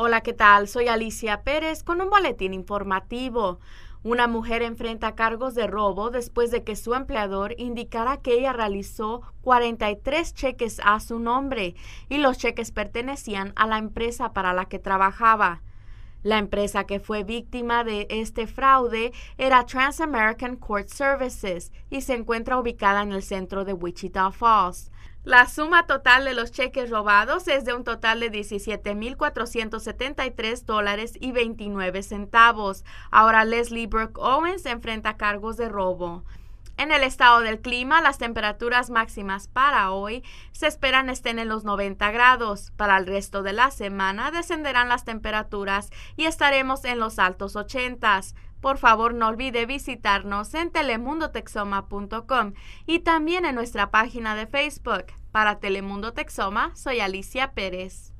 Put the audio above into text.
Hola, ¿qué tal? Soy Alicia Pérez con un boletín informativo. Una mujer enfrenta cargos de robo después de que su empleador indicara que ella realizó 43 cheques a su nombre y los cheques pertenecían a la empresa para la que trabajaba. La empresa que fue víctima de este fraude era Trans American Court Services y se encuentra ubicada en el centro de Wichita Falls. La suma total de los cheques robados es de un total de 17.473 dólares y 29 centavos. Ahora Leslie Burke Owens enfrenta cargos de robo. En el estado del clima, las temperaturas máximas para hoy se esperan estén en los 90 grados. Para el resto de la semana descenderán las temperaturas y estaremos en los altos 80. Por favor, no olvide visitarnos en telemundotexoma.com y también en nuestra página de Facebook. Para Telemundo Texoma, soy Alicia Pérez.